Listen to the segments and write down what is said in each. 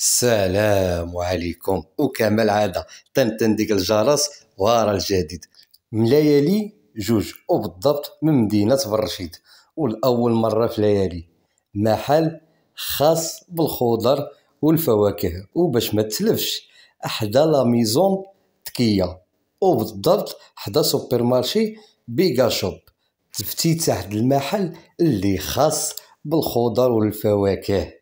السلام عليكم وكما العادة تنتن ديك الجرس ورا الجديد مليالي جوج جوج وبالضبط من مدينة برشيد والأول مرة في ليالي محل خاص بالخضر والفواكه وباش ما تلفش أحدى لا ميزون تكية وبالضبط حدا سوبر مارشي بيغا شوب تفتيت واحد المحل اللي خاص بالخضر والفواكه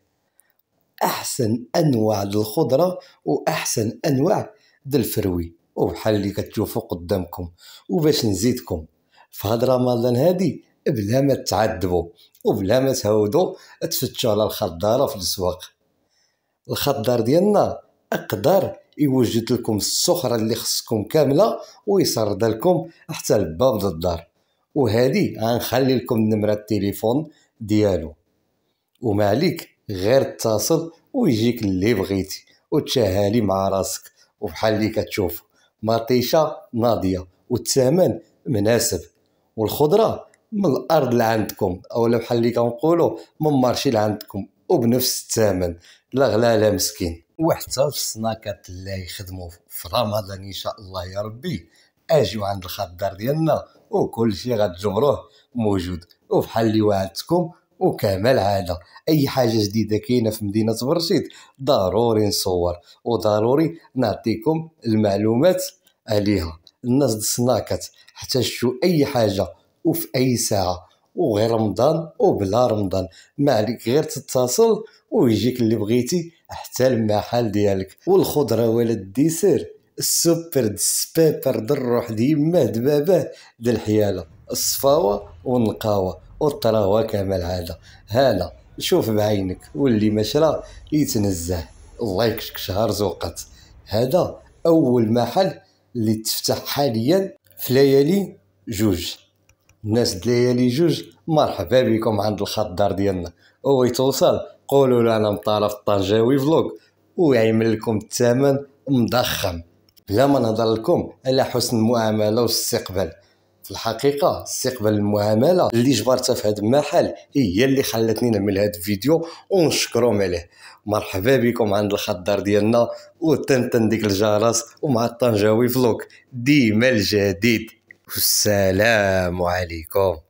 احسن انواع للخضره واحسن انواع للفروي وبحال اللي كتشوفوا قدامكم وباش نزيدكم في هاد رمضان هادي بلا ما تعذبوا وبلا ما تهودوا تفتشوا على الخضاره في السواق الخضار ديالنا اقدر يوجد لكم السخرة اللي خصكم كاملة ويسرد لكم حتى لباب الدار وهذه غنخلي لكم نمرة التليفون ديالو وما عليك غير اتصل ويجيك اللي بغيتي وتشاهالي مع راسك وبحال اللي كتشوف مطيشة ناضية والثمن مناسب والخضرة من الأرض اللي عندكم أولا بحال اللي كنقولوا من مارشي اللي عندكم وبنفس الثمن لا غلا لا مسكين وحتى في السناكات اللي يخدموا في رمضان ان شاء الله يا ربي اجيو عند الخضار ديالنا وكل شيء غتجبروه موجود وبحال اللي وعدتكم العادة اي حاجه جديده كاينه في مدينه برشيد ضروري نصور وضروري نعطيكم المعلومات عليها الناس دسناكت احتاجتوا اي حاجه وفي اي ساعه وغير رمضان وبلا رمضان ما عليك غير تتصل ويجيك اللي بغيتي حتى المحل ديالك والخضره ولا الديسير السوبر دسبابر دروح ديما دبابه د الحياله الصفاوه والنقاوه والطرا هو كمال هذا هذا شوف بعينك واللي ما شرا يتنزه الله يكشك شهر زوقت هذا اول محل اللي تفتح حاليا في ليالي جوج الناس ليالي جوج مرحبا بكم عند الخط ديالنا او يتوصل قولوا له انا من طرف الطنجاوي فلوق ويعمل لكم الثمن مضخم بلا ما نهضر لكم على حسن المعامله والاستقبال في الحقيقه استقبال المعامله اللي جبرتها في هذا المحل هي اللي خلتني نعمل هذا الفيديو ونشكرهم عليه مرحبا بكم عند الخضر ديالنا وتنتن ديك الجرس ومع الطنجاوي فلوك ديما الجديد والسلام عليكم